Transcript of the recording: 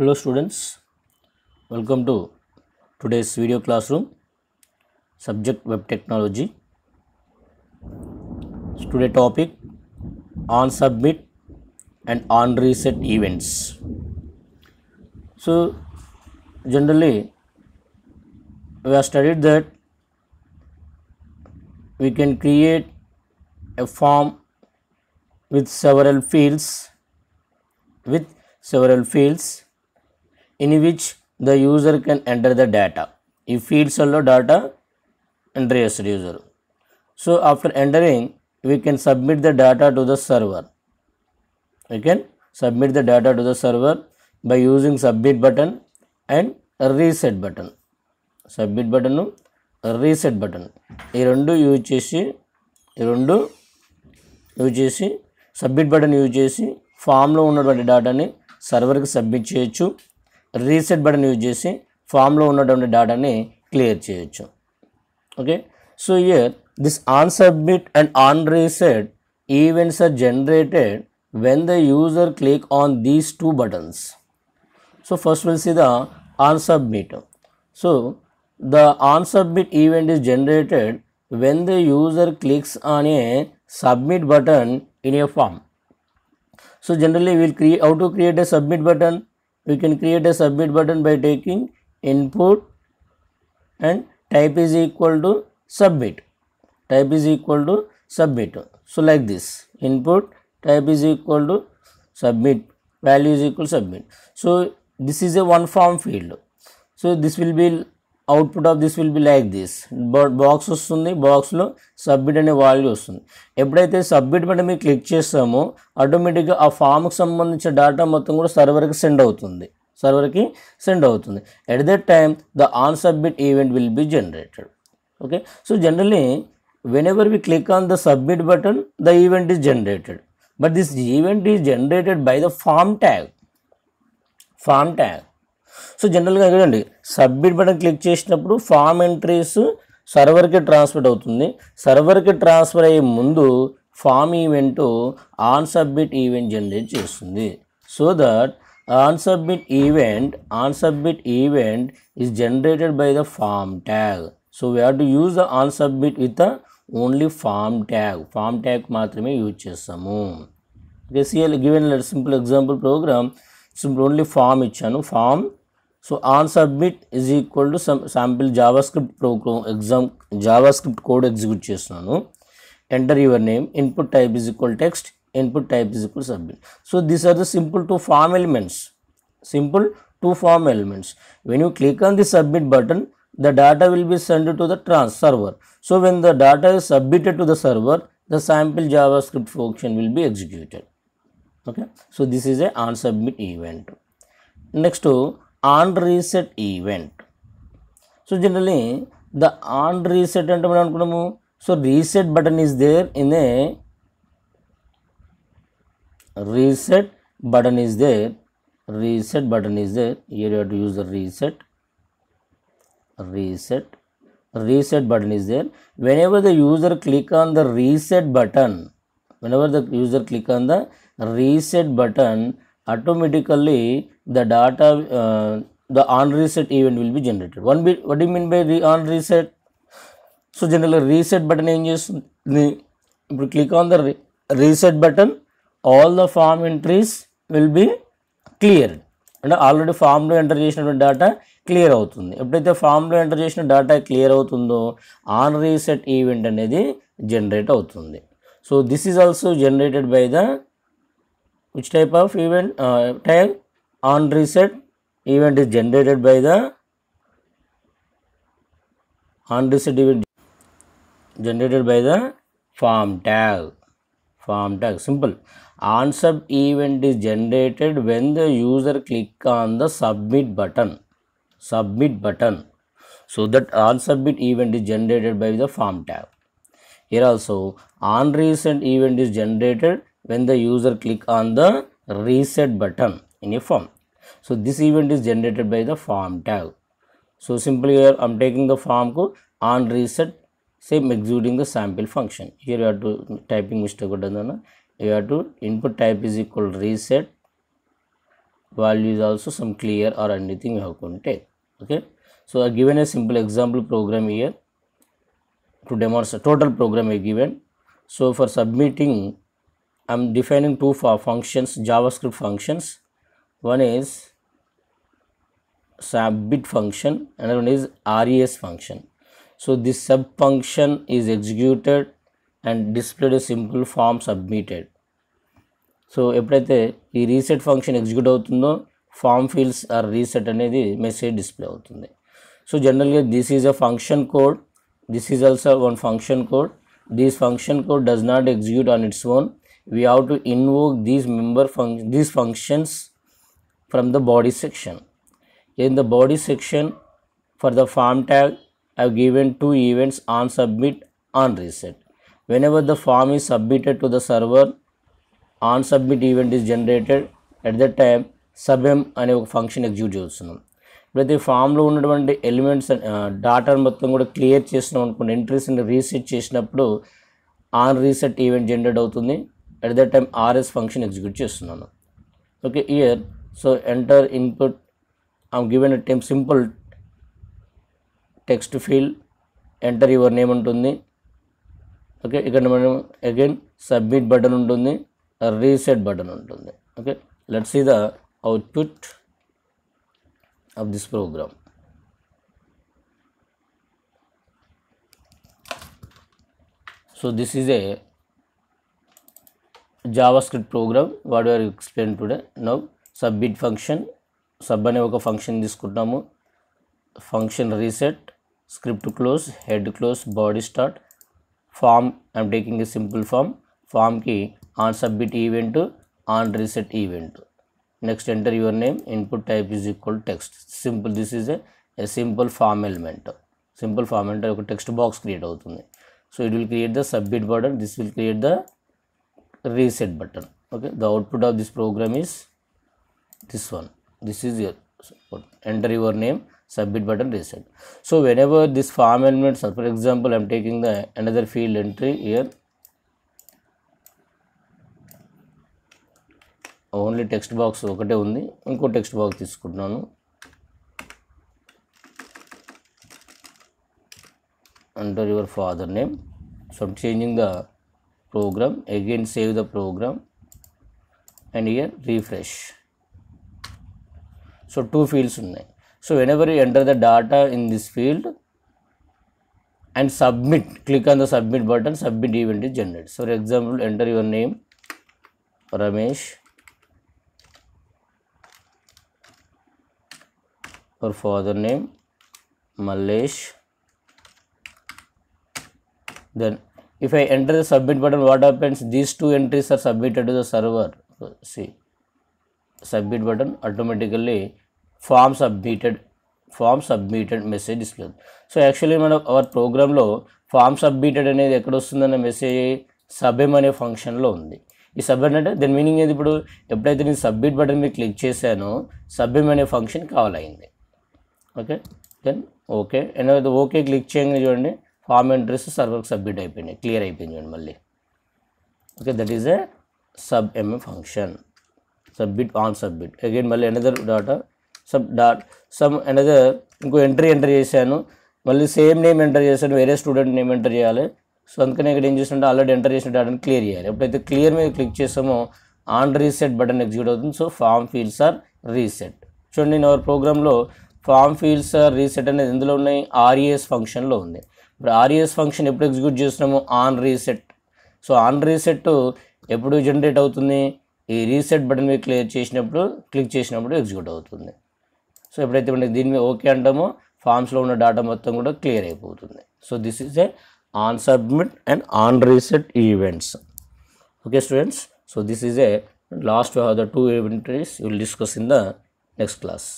hello students welcome to today's video classroom subject web technology today topic on submit and on reset events so generally we have studied that we can create a form with several fields with several fields in which the user can enter the data ఈ ఫీల్డ్స్లో data enter చేస్తాడు user so after entering we can submit the data to the server we can submit the data to the server by using submit button and reset button submit button reset button ఈ రెండు use చేసి ఈ రెండు use చేసి submit button use చేసి ఫామ్లో ఉన్నటువంటి డేటాని సర్వర్కి సబ్మిట్ చేయొచ్చు రీసెట్ బటన్ యూజ్ చేసి ఫామ్లో ఉన్నటువంటి డేటాని క్లియర్ చేయొచ్చు Okay. So here, this on submit and on reset events are generated when the user click on these two buttons so first we'll see the on submit so the on submit event is generated when the user clicks on a submit button in a form so generally we'll create how to create a submit button we can create a submit button by taking input and type is equal to submit type is equal to submit so like this input type is equal to submit value is equal to submit so this is a one form field so this will be output of this will be like this box వస్తుంది బాక్స్లో submit అనే value వస్తుంది ఎప్పుడైతే submit button మీరు click చేస్తామో ఆటోమేటిక్గా ఆ ఫామ్కి సంబంధించిన డేటా మొత్తం కూడా సర్వర్కి సెండ్ అవుతుంది సర్వర్కి సెండ్ అవుతుంది at that time the on submit event will be generated okay so generally whenever we click on the submit button the event is generated but this event is generated by the form tag form tag so జనరల్గా చూడండి submit button click చేసినప్పుడు form entries సర్వర్కి transfer అవుతుంది సర్వర్కి transfer అయ్యే ముందు form event on submit event generate చేస్తుంది so that on submit event on submit event is generated by the form tag so we have to use the on submit with the only form tag form tag మాత్రమే use చేస్తాము okay సిఎల్ given simple example program simple only form ఇచ్చాను form So answer bit is equal to some sample JavaScript program exam JavaScript code execute చేస్తున్నాను enter your name input type is equal text input type is equal submit. So these are the simple to form elements simple to form elements when you click on the submit button the data will be sent to the trans server. So when the data is submitted to the server the sample JavaScript function will be executed. Okay. So this is a on submit event. Next to on reset event. So generally the on reset event so reset button is there in a reset button is there reset button is there here you have to use the reset reset reset button is there whenever the user click on the reset button whenever the user click on the reset button automatically the data the on reset event will be generated one be what you mean by re on reset so జనరల్గా reset button ఏం చేస్తుంది ఇప్పుడు click on the reset button all the form entries will be clear అంటే already ఫామ్లో enter చేసినటువంటి data clear అవుతుంది ఎప్పుడైతే ఫామ్లో ఎంటర్ చేసిన డేటా క్లియర్ అవుతుందో ఆన్ రీసెట్ ఈవెంట్ అనేది జనరేట్ అవుతుంది so this is also generated by the which type of event uh, tag on reset event is generated by the on reset event generated by the form tag form tag simple on sub event is generated when the user click on the submit button submit button so that on submit event is generated by the form tag here also on recent event is generated when the user click on the reset button in a form. So this event is generated by the form tag. So simply here I am taking the form code on reset same executing the sample function. Here you have to typing Mr. mistake you have to input type is equal reset value is also some clear or anything you have to take. Okay. So I given a simple example program here to demonstrate total program I given. So for submitting am defining two functions JavaScript functions one is sub bit function another one is res function so this sub function is executed and displayed a simple form submitted so ఎప్పుడైతే ఈ reset function execute అవుతుందో form fields are reset అనేది message display అవుతుంది so జనరల్గా this is a function code this is also one function code this function code does not execute on its own we have to invoke these member function these functions from the body section in the body section for the form tag i have given two events on submit on reset whenever the form is submitted to the server on submit event is generated at that time సబ్ఎం అనే ఒక function execute చేస్తున్నాం ఇప్పుడైతే ఫామ్లో ఉన్నటువంటి elements data మొత్తం కూడా clear చేసినాం అనుకోండి ఎంట్రీస్ని రీసెట్ చేసినప్పుడు ఆన్ రీసెట్ ఈవెంట్ జనరేట్ అవుతుంది at that time RS function execute చేస్తున్నాను okay here so enter input I'm given a time simple text field enter your name ఉంటుంది ఓకే ఇక్కడ మనం అగైన్ సబ్మిట్ బటన్ ఉంటుంది రీసెట్ బటన్ ఉంటుంది okay let see the output of this program so this is a JavaScript program what are explain today today. Now subbit function sub అనే ఒక function తీసుకుంటాము function reset script close head close body start form I'm taking a simple form ఫామ్కి on submit event on reset event next enter your name input type is equal text simple this is a simple form element simple form element ఒక text box create అవుతుంది so it will create the submit button this will create the reset button okay the output of this program is this one this is your enter your name submit button reset so whenever this form elements for example i'm taking the another field entry here only text box ఒకటే ఉంది ఇంకో text box తీసుకుంటున్నాను enter your father name so changing the program again save the program and here refresh so two fields so whenever you enter the data in this field and submit click on the submit button submit event is generated so for example enter your name ramesh or father name mallesh then If I enter the submit button, what happens? These two entries are submitted to the server. See, submit button automatically form submitted form submitted message ఇస్తుంది so actually మనం our ప్రోగ్రాంలో form submitted అనేది ఎక్కడ వస్తుందన్న message సబ్ఎమ్ అనే ఫంక్షన్లో ఉంది ఈ సబ్మిట్ అంటే దీని మీనింగ్ ఏది ఇప్పుడు ఎప్పుడైతే నేను సబ్మిట్ బటన్ మీద క్లిక్ చేశానో సబ్ఎం అనే ఫంక్షన్ కావాలైంది okay then okay and okay click చేయండి చూడండి కామెంట్ డ్రెస్ సర్వర్కి సబ్మిట్ అయిపోయినాయి క్లియర్ అయిపోయింది మళ్ళీ okay that is a sub M A function submit on submit again మళ్ళీ another data sub dot some another ఇంకో ఎంట్రీ ఎంటర్ చేశాను మళ్ళీ సేమ్ నేమ్ ఎంటర్ చేశాను వేరే స్టూడెంట్ నేమ్ ఎంటర్ చేయాలి సో అందుకని ఇక్కడ ఏం చేస్తుంటే ఆల్రెడీ ఎంటర్ చేసిన డాటాని క్లియర్ చేయాలి ఎప్పుడైతే క్లియర్ మీద క్లిక్ చేసామో ఆన్ రీసెట్ బటన్ ఎగ్జిక్యూట్ అవుతుంది so form fields are reset చూడండి నేను ప్రోగ్రాంలో ఫామ్ ఫీల్డ్స్ ఆర్ రీసెట్ అనేది ఎందులో ఉన్నాయి ఆర్ఈఎస్ ఫంక్షన్లో e ఉంది ఇప్పుడు ఆర్ఎస్ ఫంక్షన్ e ఎప్పుడు ఎగ్జిక్యూట్ చేస్తున్నాము on reset so on reset ఎప్పుడు జనరేట్ అవుతుంది ఈ రీసెట్ బటన్ మీద క్లియర్ చేసినప్పుడు క్లిక్ చేసినప్పుడు ఎగ్జిక్యూట్ అవుతుంది సో ఎప్పుడైతే మనకి దీని మీద ఓకే అంటామో ఫామ్స్లో ఉన్న డేటా మొత్తం కూడా క్లియర్ అయిపోతుంది so this is a on submit and on reset events okay students so this is a last of the two events will discuss in the next class